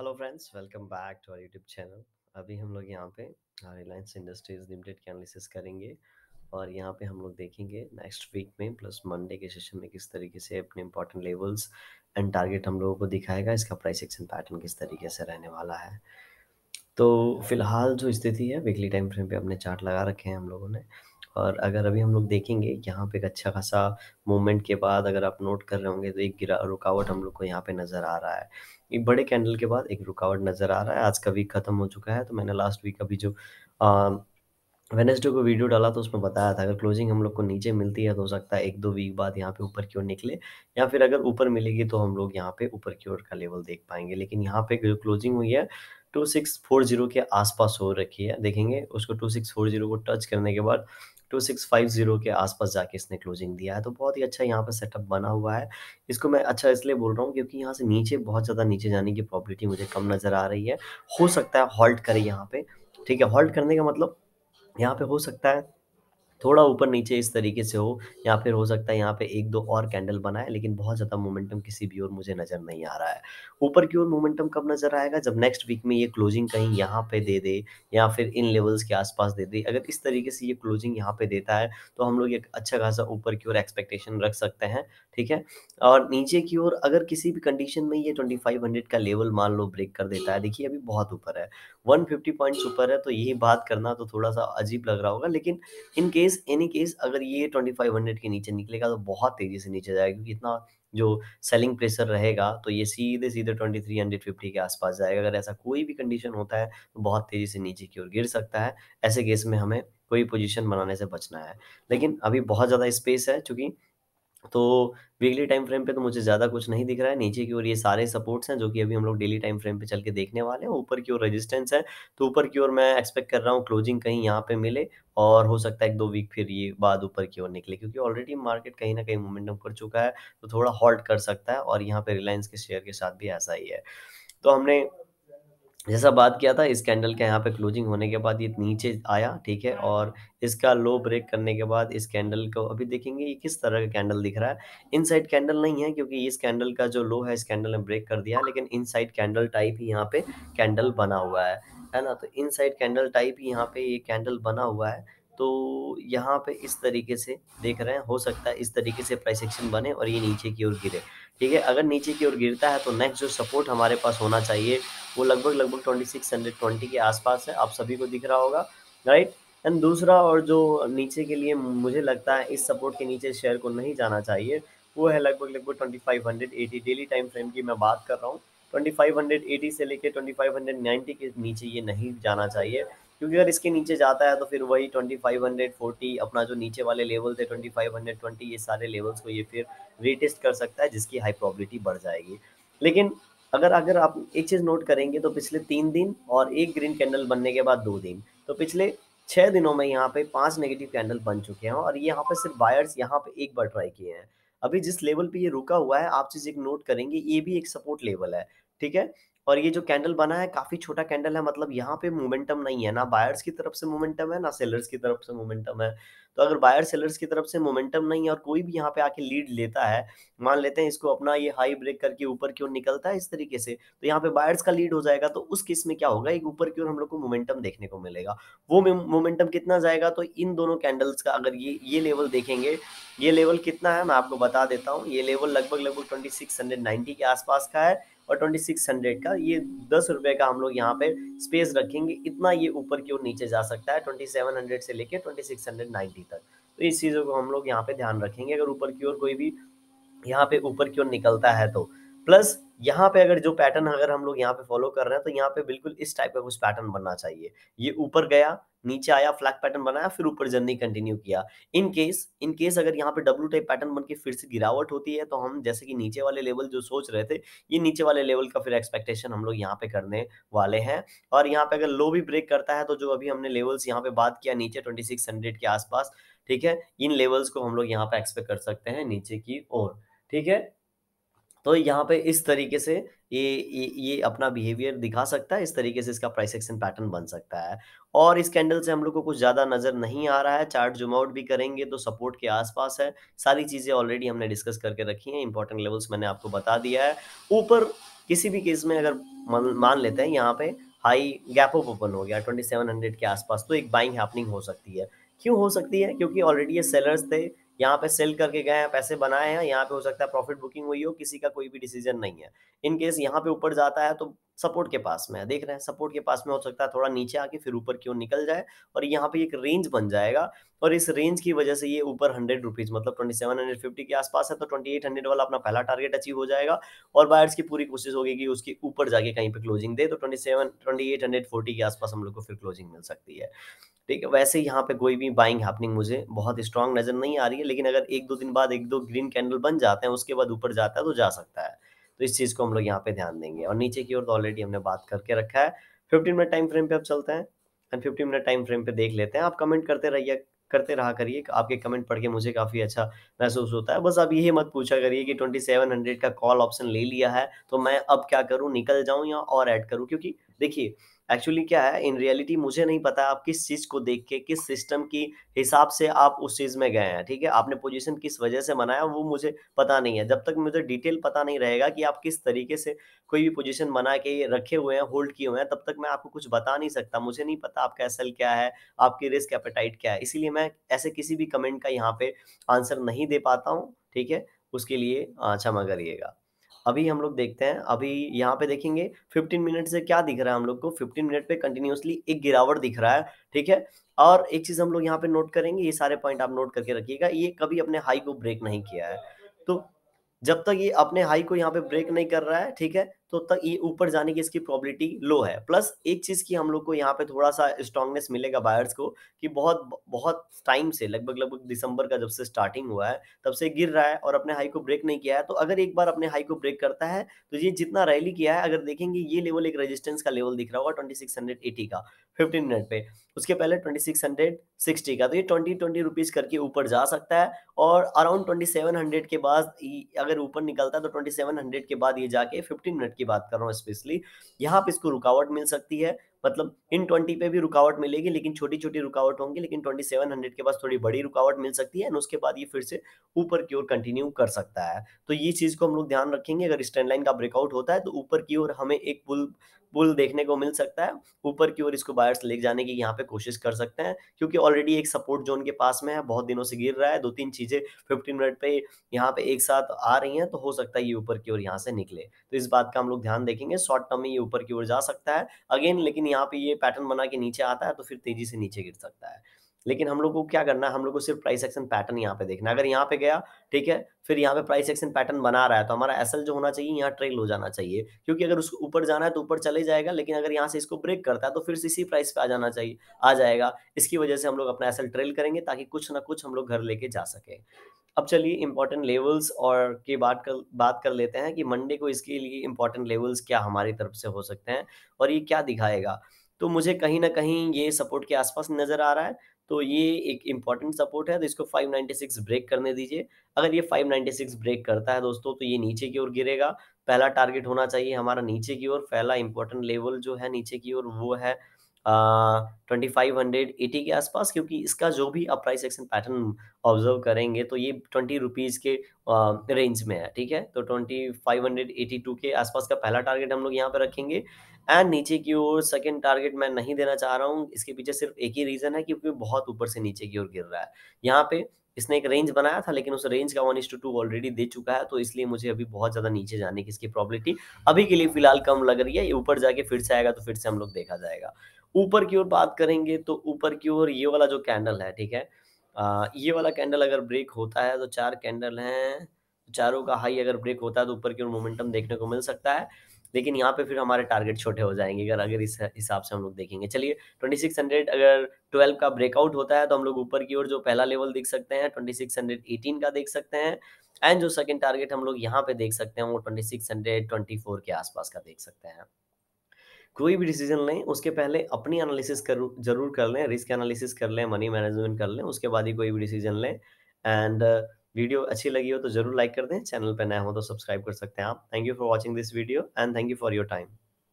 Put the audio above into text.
Hello friends welcome back to our YouTube channel अभी हम लोग यहाँ पे रिलायंस इंडस्ट्रीज लिमिटेड के एनालिसिस करेंगे और यहाँ पे हम लोग देखेंगे नेक्स्ट वीक में प्लस मंडे के सेशन में किस तरीके से अपने इंपॉर्टेंट लेवल्स एंड टारगेट हम लोगों को दिखाएगा इसका प्राइस एक्शन पैटर्न किस तरीके से रहने वाला है तो फिलहाल जो स्थिति है वीकली टाइम फ्रेम पे अपने चार्ट लगा रखे हैं हम लोगों ने और अगर अभी हम लोग देखेंगे यहाँ पे एक अच्छा खासा मूवमेंट के बाद अगर आप नोट कर रहे होंगे तो एक गिरा रुकावट हम लोग को यहाँ पे नज़र आ रहा है एक बड़े कैंडल के बाद एक रुकावट नज़र आ रहा है आज का वीक ख़त्म हो चुका है तो मैंने लास्ट वीक अभी जो आ, वेनेसडे को वीडियो डाला तो उसमें बताया था अगर क्लोजिंग हम लोग को नीचे मिलती है तो हो सकता है एक दो वीक बाद यहाँ पे ऊपर की ओर निकले या फिर अगर ऊपर मिलेगी तो हम लोग यहाँ पे ऊपर की ओर का लेवल देख पाएंगे लेकिन यहाँ पे जो क्लोजिंग हुई है टू सिक्स फोर जीरो के आसपास हो रखी है देखेंगे उसको टू सिक्स फोर जीरो को टच करने के बाद टू सिक्स फाइव ज़ीरो के आसपास जाके इसने क्लोजिंग दिया है तो बहुत ही अच्छा यहाँ पर सेटअप बना हुआ है इसको मैं अच्छा इसलिए बोल रहा हूँ क्योंकि यहाँ से नीचे बहुत ज़्यादा नीचे जाने की प्रॉबिलिटी मुझे कम नज़र आ रही है हो सकता है हॉल्ट करे यहाँ पे ठीक है हॉल्ट करने का मतलब यहाँ पे हो सकता है थोड़ा ऊपर नीचे इस तरीके से हो या फिर हो सकता है यहाँ पे एक दो और कैंडल बनाए लेकिन बहुत ज़्यादा मोमेंटम किसी भी ओर मुझे नज़र नहीं आ रहा है ऊपर की ओर मोमेंटम कब नज़र आएगा जब नेक्स्ट वीक में ये क्लोजिंग कहीं यहाँ पे दे दे या फिर इन लेवल्स के आसपास दे दे अगर इस तरीके से ये क्लोजिंग यहाँ पे देता है तो हम लोग एक अच्छा खासा ऊपर की ओर एक्सपेक्टेशन रख सकते हैं ठीक है और नीचे की ओर अगर किसी भी कंडीशन में ये हंड्रेड का लेवल मान लो ब्रेक कर देता है देखिए अभी बहुत ऊपर है वन फिफ्टी पॉइंट्स ऊपर है तो यही बात करना तो थोड़ा सा अजीब लग रहा होगा लेकिन in case case any case अगर ये 2500 के नीचे निकलेगा तो बहुत तेजी से नीचे जाएगा क्योंकि इतना जो सेलिंग प्रेशर रहेगा तो ये सीधे सीधे 2350 के आसपास जाएगा अगर ऐसा कोई भी कंडीशन होता है तो बहुत तेजी से नीचे की ओर गिर सकता है ऐसे केस में हमें कोई पोजीशन बनाने से बचना है लेकिन अभी बहुत ज़्यादा स्पेस है चूंकि तो वीकली टाइम फ्रेम पे तो मुझे ज़्यादा कुछ नहीं दिख रहा है नीचे की ओर ये सारे सपोर्ट्स हैं जो कि अभी हम लोग डेली टाइम फ्रेम पे चल के देखने वाले हैं ऊपर की ओर रेजिस्टेंस है तो ऊपर की ओर मैं एक्सपेक्ट कर रहा हूँ क्लोजिंग कहीं यहाँ पे मिले और हो सकता है एक दो वीक फिर ये बाद ऊपर की ओर निकले क्योंकि ऑलरेडी मार्केट कहीं ना कहीं मोमेंटम कर चुका है तो थोड़ा हॉल्ट कर सकता है और यहाँ पे रिलायंस के शेयर के साथ भी ऐसा ही है तो हमने जैसा बात किया था इस कैंडल के यहाँ पे क्लोजिंग होने के बाद ये नीचे आया ठीक है हाँ। और इसका लो ब्रेक करने के बाद इस कैंडल को अभी देखेंगे ये किस तरह का कैंडल दिख रहा है इनसाइड कैंडल नहीं है क्योंकि इस कैंडल का जो लो है इस कैंडल ने ब्रेक कर दिया लेकिन इनसाइड कैंडल टाइप ही यहाँ पे कैंडल बना हुआ है है ना तो इन कैंडल टाइप ही यहाँ पे ये कैंडल बना हुआ है तो यहाँ पे इस तरीके से देख रहे हैं हो सकता है इस तरीके से प्राइस एक्शन बने और ये नीचे की ओर गिरे ठीक है अगर नीचे की ओर गिरता है तो नेक्स्ट जो सपोर्ट हमारे पास होना चाहिए वो लगभग लगभग ट्वेंटी सिक्स हंड्रेड ट्वेंटी के आसपास है आप सभी को दिख रहा होगा राइट एंड दूसरा और जो नीचे के लिए मुझे लगता है इस सपोर्ट के नीचे शेयर को नहीं जाना चाहिए वो है लगभग लगभग twenty five hundred eighty daily time frame की मैं बात कर रहा हूँ ट्वेंटी फाइव हंड्रेड एटी से लेकर ट्वेंटी फाइव हंड्रेड नाइन्टी के नीचे ये नहीं जाना चाहिए क्योंकि अगर इसके नीचे जाता है तो फिर वही ट्वेंटी फाइव हंड्रेड फोर्टी अपना जो नीचे वाले लेवल थे ट्वेंटी फाइव हंड्रेड ट्वेंटी ये सारे लेवल्स को ये फिर रीटेस्ट कर सकता है जिसकी हाई प्रॉबिलिटी बढ़ जाएगी लेकिन अगर अगर आप एक चीज़ नोट करेंगे तो पिछले तीन दिन और एक ग्रीन कैंडल बनने के बाद दो दिन तो पिछले छः दिनों में यहाँ पे पांच नेगेटिव कैंडल बन चुके हैं और यहाँ पे सिर्फ बायर्स यहाँ पे एक बार ट्राई किए हैं अभी जिस लेवल पे ये रुका हुआ है आप चीज़ एक नोट करेंगे ये भी एक सपोर्ट लेवल है ठीक है और ये जो कैंडल बना है काफी छोटा कैंडल है मतलब यहाँ पे मोमेंटम नहीं है ना बायर्स की तरफ से मोमेंटम है ना सेलर्स की तरफ से मोमेंटम है तो अगर बायर सेलर्स की तरफ से मोमेंटम नहीं है और कोई भी यहाँ पे आके लीड लेता है मान लेते हैं इसको अपना ये हाई ब्रेक करके ऊपर की ओर निकलता है इस तरीके से तो यहाँ पे बायर्स का लीड हो जाएगा तो उस केस में क्या होगा एक ऊपर की ओर हम लोग को मोमेंटम देखने को मिलेगा वो मोमेंटम कितना जाएगा तो इन दोनों कैंडल्स का अगर ये ये लेवल देखेंगे ये लेवल कितना है मैं आपको बता देता हूँ ये लेवल लगभग लगभग ट्वेंटी के आसपास का है और ट्वेंटी सिक्स हंड्रेड का ये दस रुपये का हम लोग यहाँ पे स्पेस रखेंगे इतना ये ऊपर की ओर नीचे जा सकता है ट्वेंटी सेवन हंड्रेड से लेकर ट्वेंटी सिक्स हंड्रेड नाइन्टी तक तो इस चीज़ों को हम लोग यहाँ पे ध्यान रखेंगे अगर ऊपर की ओर कोई भी यहाँ पे ऊपर की ओर निकलता है तो प्लस यहाँ पे अगर जो पैटर्न अगर हम लोग यहाँ पे फॉलो कर रहे हैं तो यहाँ पे बिल्कुल इस टाइप का कुछ पैटर्न बनना चाहिए ये ऊपर गया नीचे आया फ्लैग पैटर्न बनाया फिर ऊपर जर्नी कंटिन्यू किया इन केस इन केस अगर यहाँ पे डब्लू टाइप पैटर्न बन के फिर से गिरावट होती है तो हम जैसे कि नीचे वाले लेवल जो सोच रहे थे ये नीचे वाले लेवल का फिर एक्सपेक्टेशन हम लोग यहाँ पे करने वाले हैं और यहाँ पे अगर लो भी ब्रेक करता है तो जो अभी हमने लेवल्स यहाँ पे बात किया नीचे ट्वेंटी सिक्स हंड्रेड के आसपास ठीक है इन लेवल्स को हम लोग यहाँ पे एक्सपेक्ट कर सकते हैं नीचे की ओर ठीक है तो यहाँ पे इस तरीके से ये ये, ये अपना बिहेवियर दिखा सकता है इस तरीके से इसका प्राइस एक्शन पैटर्न बन सकता है और इस कैंडल से हम लोग को कुछ ज़्यादा नज़र नहीं आ रहा है चार्ट जूम आउट भी करेंगे तो सपोर्ट के आसपास है सारी चीज़ें ऑलरेडी हमने डिस्कस करके रखी हैं इंपॉर्टेंट लेवल्स मैंने आपको बता दिया है ऊपर किसी भी केस में अगर मान लेते हैं यहाँ पे हाई गैप ऑफ ओपन हो गया ट्वेंटी के आसपास तो एक बाइंग हैपनिंग हो सकती है क्यों हो सकती है क्योंकि ऑलरेडी ये सेलर्स थे यहाँ पे सेल करके गए हैं पैसे बनाए हैं यहाँ पे हो सकता है प्रॉफिट बुकिंग हुई हो किसी का कोई भी डिसीजन नहीं है इन केस यहाँ पे ऊपर जाता है तो सपोर्ट के पास में है देख रहे हैं सपोर्ट के पास में हो सकता है थोड़ा नीचे आके फिर ऊपर की ओर निकल जाए और यहाँ पे एक रेंज बन जाएगा और इस रेंज की वजह से ये ऊपर हंड्रेड रुपीज मतलब ट्वेंटी सेवन हंड्रेड फिफ्टी के आसपास है तो ट्वेंटी एट हंड्रेड वाला अपना पहला टारगेट अचीव हो जाएगा और बायर्स की पूरी कोशिश होगी कि उसके ऊपर जाके कहीं पे क्लोजिंग दे तो twenty seven twenty eight hundred forty के आसपास हम लोग को फिर क्लोजिंग मिल सकती है ठीक है वैसे यहाँ पे कोई भी बाइंग हैपनिंग मुझे बहुत स्ट्रांग नजर नहीं आ रही है लेकिन अगर एक दो दिन बाद एक दो ग्रीन कैंडल बन जाते हैं उसके बाद ऊपर जाता है तो जा सकता है तो इस चीज़ को हम लोग यहाँ पे ध्यान देंगे और नीचे की ओर तो ऑलरेडी हमने बात करके रखा है फिफ्टीन मिनट टाइम फ्रेम पे अब चलते हैं and fifteen minute time frame पे देख लेते हैं आप कमेंट करते रहिए करते रहा करिए आपके कमेंट पढ़ के मुझे काफ़ी अच्छा महसूस होता है बस आप यही मत पूछा करिए कि 2700 का कॉल ऑप्शन ले लिया है तो मैं अब क्या करूं निकल जाऊं या और ऐड करूं क्योंकि देखिए एक्चुअली क्या है इन रियलिटी मुझे नहीं पता आप किस चीज़ को देख के किस सिस्टम की हिसाब से आप उस चीज़ में गए हैं ठीक है आपने पोजीशन किस वजह से बनाया वो मुझे पता नहीं है जब तक मुझे डिटेल पता नहीं रहेगा कि आप किस तरीके से कोई भी पोजीशन बना के रखे हुए हैं होल्ड किए हुए हैं तब तक मैं आपको कुछ बता नहीं सकता मुझे नहीं पता आपका एसल क्या है आपकी रिस्क एपेटाइट क्या है इसीलिए मैं ऐसे किसी भी कमेंट का यहाँ पे आंसर नहीं दे पाता हूँ ठीक है उसके लिए क्षमा करिएगा अभी हम लोग देखते हैं अभी यहाँ पे देखेंगे 15 मिनट से क्या दिख रहा है हम लोग को 15 मिनट पे कंटिन्यूसली एक गिरावट दिख रहा है ठीक है और एक चीज़ हम लोग यहाँ पे नोट करेंगे ये सारे पॉइंट आप नोट करके रखिएगा ये कभी अपने हाई को ब्रेक नहीं किया है तो जब तक ये अपने हाई को यहाँ पे ब्रेक नहीं कर रहा है ठीक है तो तक ये ऊपर जाने की इसकी प्रॉबिलिटी लो है प्लस एक चीज़ की हम लोग को यहाँ पे थोड़ा सा स्ट्रांगनेस मिलेगा बायर्स को कि बहुत बहुत टाइम से लगभग लगभग दिसंबर का जब से स्टार्टिंग हुआ है तब से गिर रहा है और अपने हाई को ब्रेक नहीं किया है तो अगर एक बार अपने हाई को ब्रेक करता है तो ये जितना रैली किया है अगर देखेंगे ये लेवल एक रेजिस्टेंस का लेवल दिख रहा होगा ट्वेंटी का फिफ्टीन मिनट पे उसके पहले ट्वेंटी सिक्स हंड्रेड सिक्सटी का तो ये ट्वेंटी ट्वेंटी रुपीज़ करके ऊपर जा सकता है और अराउंड ट्वेंटी सेवन हंड्रेड के बाद अगर ऊपर निकलता है तो ट्वेंटी सेवन हंड्रेड के बाद ये जाके फिफ्टीन मिनट की बात कर रहा हूँ स्पेशली यहाँ पे इसको रुकावट मिल सकती है मतलब इन ट्वेंटी पे भी रुकावट मिलेगी लेकिन छोटी छोटी रुकावट होंगी लेकिन ट्वेंटी सेवन हंड्रेड के पास थोड़ी बड़ी रुकावट मिल सकती है एंड उसके बाद ये फिर से ऊपर की ओर कंटिन्यू कर सकता है तो ये चीज़ को हम लोग ध्यान रखेंगे अगर स्टैंड लाइन का ब्रेकआउट होता है तो ऊपर की ओर हमें एक पुल पुल देखने को मिल सकता है ऊपर की ओर इसको बायर्स ले जाने की यहाँ पे कोशिश कर सकते हैं क्योंकि ऑलरेडी एक सपोर्ट जोन के पास में है बहुत दिनों से गिर रहा है दो तीन चीजें फिफ्टीन मिनट पे यहाँ पे एक साथ आ रही हैं तो हो सकता है ये ऊपर की ओर यहाँ से निकले तो इस बात का हम लोग ध्यान देखेंगे शॉर्ट टर्म में ये ऊपर की ओर जा सकता है अगेन लेकिन यहाँ पे ये पैटर्न बना के नीचे आता है तो फिर तेजी से नीचे गिर सकता है लेकिन हम लोग को क्या करना है हम लोग को सिर्फ प्राइस एक्शन पैटर्न यहाँ पे देखना अगर यहाँ पे गया ठीक है फिर यहाँ पे प्राइस एक्शन पैटर्न बना रहा है तो हमारा एसएल जो होना चाहिए यहाँ ट्रेल हो जाना चाहिए क्योंकि अगर उसको ऊपर जाना है तो ऊपर चले जाएगा लेकिन अगर यहाँ से इसको ब्रेक करता है तो फिर इसी प्राइस पे आ जाना चाहिए आ जाएगा इसकी वजह से हम लोग अपना एसएल ट्रेल करेंगे ताकि कुछ ना कुछ हम लोग घर लेके जा सके अब चलिए इंपॉर्टेंट लेवल्स और की बात कर बात कर लेते हैं कि मंडे को इसके लिए इंपॉर्टेंट लेवल्स क्या हमारी तरफ से हो सकते हैं और ये क्या दिखाएगा तो मुझे कहीं ना कहीं ये सपोर्ट के आसपास नज़र आ रहा है तो ये एक इम्पॉर्टेंट सपोर्ट है तो इसको 596 ब्रेक करने दीजिए अगर ये 596 ब्रेक करता है दोस्तों तो ये नीचे की ओर गिरेगा पहला टारगेट होना चाहिए हमारा नीचे की ओर पहला इंपॉर्टेंट लेवल जो है नीचे की ओर वो है ट्वेंटी फाइव हंड्रेड एटी के आसपास क्योंकि इसका जो भी आप प्राइस एक्शन पैटर्न ऑब्जर्व करेंगे तो ये ट्वेंटी रुपीज़ के रेंज में है ठीक है तो twenty five hundred eighty two के आसपास का पहला टारगेट हम लोग यहाँ पर रखेंगे एंड नीचे की ओर सेकेंड टारगेट मैं नहीं देना चाह रहा हूँ इसके पीछे सिर्फ एक ही रीज़न है क्योंकि बहुत ऊपर से नीचे की ओर गिर रहा है यहाँ पे इसने एक रेंज बनाया था लेकिन उस रेंज का वन इस टू टू ऑलरेडी दे चुका है तो इसलिए मुझे अभी बहुत ज़्यादा नीचे जाने की इसकी प्रॉब्लिटी अभी के लिए फिलहाल कम लग रही है ये ऊपर जाके फिर से आएगा तो फिर से हम लोग देखा जाएगा ऊपर की ओर बात करेंगे तो ऊपर की ओर ये वाला जो कैंडल है ठीक है आ, ये वाला कैंडल अगर ब्रेक होता है तो चार कैंडल हैं चारों का हाई अगर ब्रेक होता है तो ऊपर की ओर मोमेंटम देखने को मिल सकता है लेकिन यहाँ पे फिर हमारे टारगेट छोटे हो जाएंगे अगर अगर इस हिसाब से हम लोग देखेंगे चलिए 2600 अगर 12 का ब्रेकआउट होता है तो हम लोग ऊपर की ओर जो पहला लेवल देख सकते हैं 2618 का देख सकते हैं एंड जो सेकंड टारगेट हम लोग यहाँ पे देख सकते हैं वो ट्वेंटी के आसपास का देख सकते हैं कोई भी डिसीजन लें उसके पहले अपनी एनालिसिस कर जरूर कर लें रिस्क एनालिसिस कर लें मनी मैनेजमेंट कर लें उसके बाद ही कोई भी डिसीजन लें एंड वीडियो अच्छी लगी हो तो जरूर लाइक कर दें चैनल पर नया हो तो सब्सक्राइब कर सकते हैं आप thank you for watching this video and thank you for your time